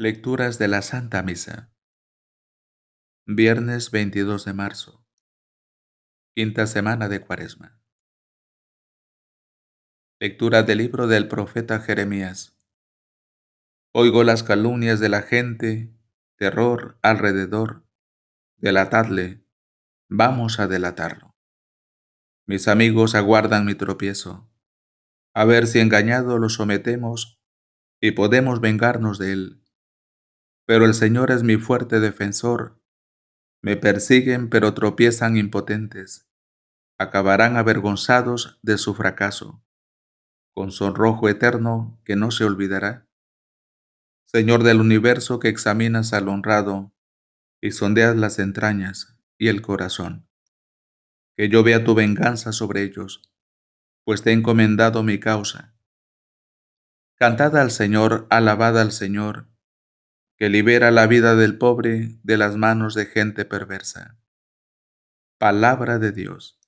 Lecturas de la Santa Misa. Viernes 22 de marzo. Quinta semana de Cuaresma. Lectura del libro del profeta Jeremías. Oigo las calumnias de la gente, terror alrededor. Delatadle, vamos a delatarlo. Mis amigos aguardan mi tropiezo. A ver si engañado lo sometemos y podemos vengarnos de él pero el Señor es mi fuerte defensor. Me persiguen, pero tropiezan impotentes. Acabarán avergonzados de su fracaso, con sonrojo eterno que no se olvidará. Señor del universo que examinas al honrado y sondeas las entrañas y el corazón. Que yo vea tu venganza sobre ellos, pues te he encomendado mi causa. Cantad al Señor, alabad al Señor, que libera la vida del pobre de las manos de gente perversa. Palabra de Dios.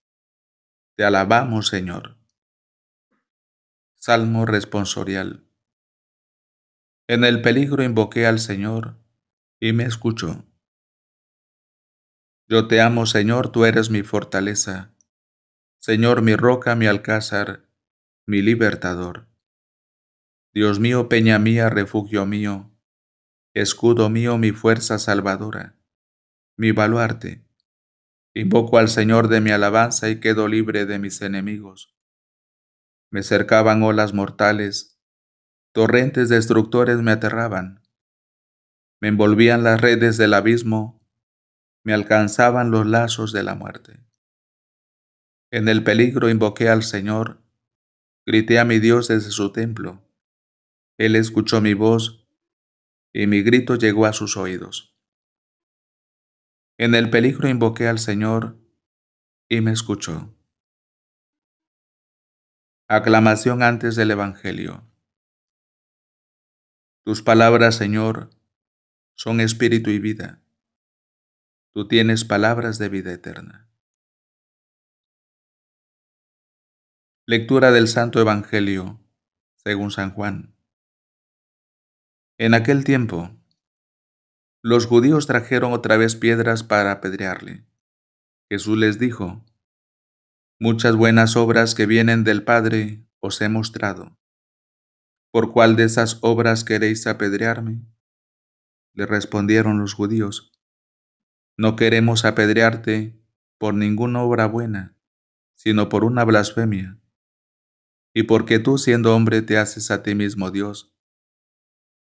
Te alabamos, Señor. Salmo responsorial. En el peligro invoqué al Señor y me escuchó. Yo te amo, Señor, tú eres mi fortaleza. Señor, mi roca, mi alcázar, mi libertador. Dios mío, peña mía, refugio mío, escudo mío, mi fuerza salvadora, mi baluarte. Invoco al Señor de mi alabanza y quedo libre de mis enemigos. Me cercaban olas mortales, torrentes destructores me aterraban, me envolvían las redes del abismo, me alcanzaban los lazos de la muerte. En el peligro invoqué al Señor, grité a mi Dios desde su templo. Él escuchó mi voz y mi grito llegó a sus oídos. En el peligro invoqué al Señor y me escuchó. Aclamación antes del Evangelio. Tus palabras, Señor, son espíritu y vida. Tú tienes palabras de vida eterna. Lectura del Santo Evangelio, según San Juan. En aquel tiempo, los judíos trajeron otra vez piedras para apedrearle. Jesús les dijo, Muchas buenas obras que vienen del Padre os he mostrado. ¿Por cuál de esas obras queréis apedrearme? Le respondieron los judíos, No queremos apedrearte por ninguna obra buena, sino por una blasfemia. Y porque tú siendo hombre te haces a ti mismo Dios,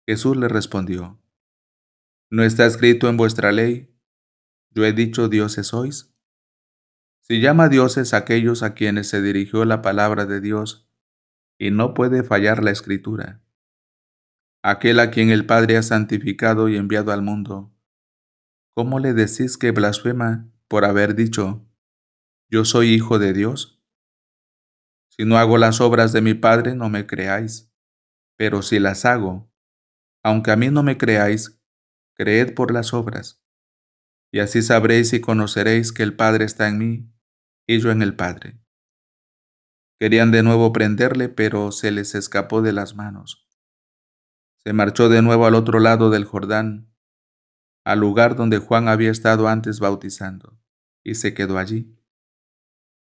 Jesús le respondió, ¿no está escrito en vuestra ley? Yo he dicho dioses sois. Si llama dioses a aquellos a quienes se dirigió la palabra de Dios, y no puede fallar la escritura. Aquel a quien el Padre ha santificado y enviado al mundo, ¿cómo le decís que blasfema por haber dicho, yo soy hijo de Dios? Si no hago las obras de mi Padre, no me creáis, pero si las hago, aunque a mí no me creáis, creed por las obras. Y así sabréis y conoceréis que el Padre está en mí y yo en el Padre. Querían de nuevo prenderle, pero se les escapó de las manos. Se marchó de nuevo al otro lado del Jordán, al lugar donde Juan había estado antes bautizando, y se quedó allí.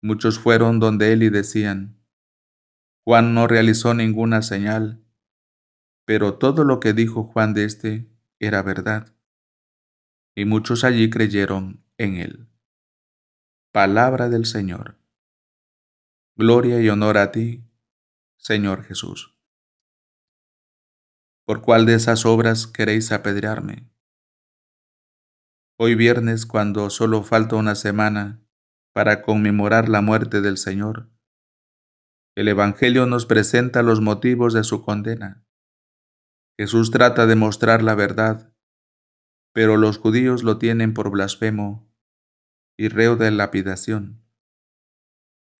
Muchos fueron donde él y decían, Juan no realizó ninguna señal, pero todo lo que dijo Juan de éste era verdad. Y muchos allí creyeron en él. Palabra del Señor. Gloria y honor a ti, Señor Jesús. ¿Por cuál de esas obras queréis apedrearme? Hoy viernes, cuando solo falta una semana para conmemorar la muerte del Señor, el Evangelio nos presenta los motivos de su condena Jesús trata de mostrar la verdad, pero los judíos lo tienen por blasfemo y reo de lapidación.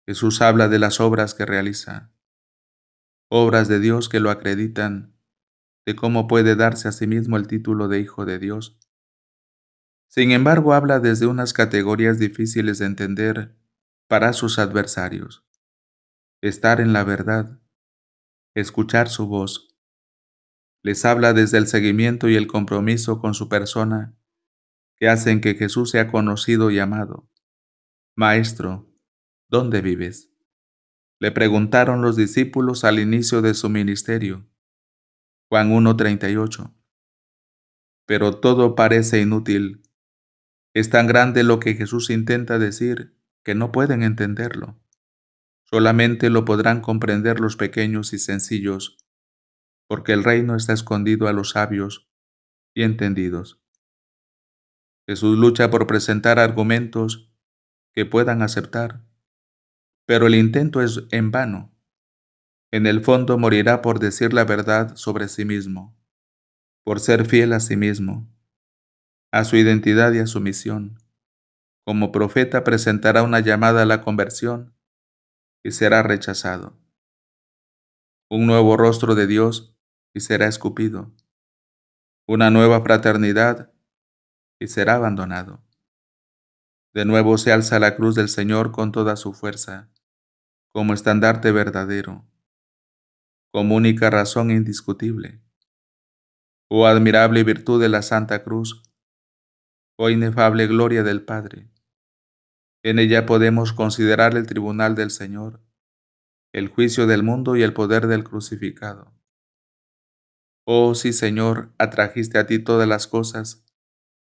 Jesús habla de las obras que realiza, obras de Dios que lo acreditan, de cómo puede darse a sí mismo el título de Hijo de Dios. Sin embargo, habla desde unas categorías difíciles de entender para sus adversarios. Estar en la verdad, escuchar su voz, les habla desde el seguimiento y el compromiso con su persona que hacen que Jesús sea conocido y amado. Maestro, ¿dónde vives? Le preguntaron los discípulos al inicio de su ministerio. Juan 1.38. Pero todo parece inútil. Es tan grande lo que Jesús intenta decir que no pueden entenderlo. Solamente lo podrán comprender los pequeños y sencillos porque el reino está escondido a los sabios y entendidos. Jesús lucha por presentar argumentos que puedan aceptar, pero el intento es en vano. En el fondo morirá por decir la verdad sobre sí mismo, por ser fiel a sí mismo, a su identidad y a su misión. Como profeta presentará una llamada a la conversión y será rechazado. Un nuevo rostro de Dios y será escupido, una nueva fraternidad y será abandonado. De nuevo se alza la cruz del Señor con toda su fuerza, como estandarte verdadero, como única razón indiscutible. Oh admirable virtud de la Santa Cruz, oh inefable gloria del Padre. En ella podemos considerar el tribunal del Señor, el juicio del mundo y el poder del crucificado. Oh, sí, Señor, atrajiste a ti todas las cosas,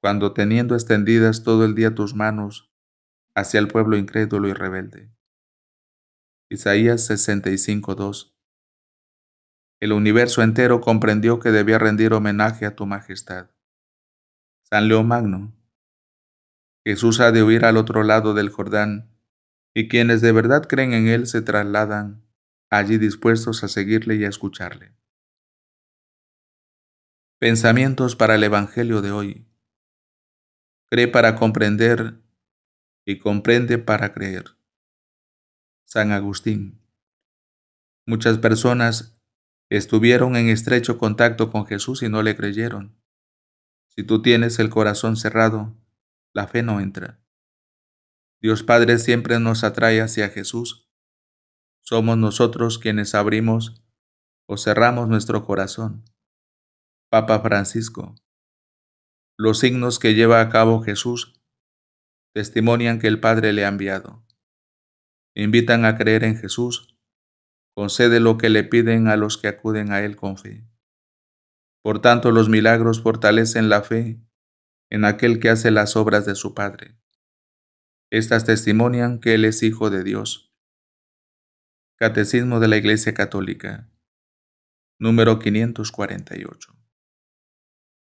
cuando teniendo extendidas todo el día tus manos hacia el pueblo incrédulo y rebelde. Isaías 65:2 El universo entero comprendió que debía rendir homenaje a tu majestad. San León Magno. Jesús ha de huir al otro lado del Jordán, y quienes de verdad creen en él se trasladan allí dispuestos a seguirle y a escucharle. Pensamientos para el Evangelio de hoy. Cree para comprender y comprende para creer. San Agustín. Muchas personas estuvieron en estrecho contacto con Jesús y no le creyeron. Si tú tienes el corazón cerrado, la fe no entra. Dios Padre siempre nos atrae hacia Jesús. Somos nosotros quienes abrimos o cerramos nuestro corazón Papa Francisco. Los signos que lleva a cabo Jesús testimonian que el Padre le ha enviado. Invitan a creer en Jesús. Concede lo que le piden a los que acuden a Él con fe. Por tanto, los milagros fortalecen la fe en aquel que hace las obras de su Padre. Estas testimonian que Él es Hijo de Dios. Catecismo de la Iglesia Católica, número 548.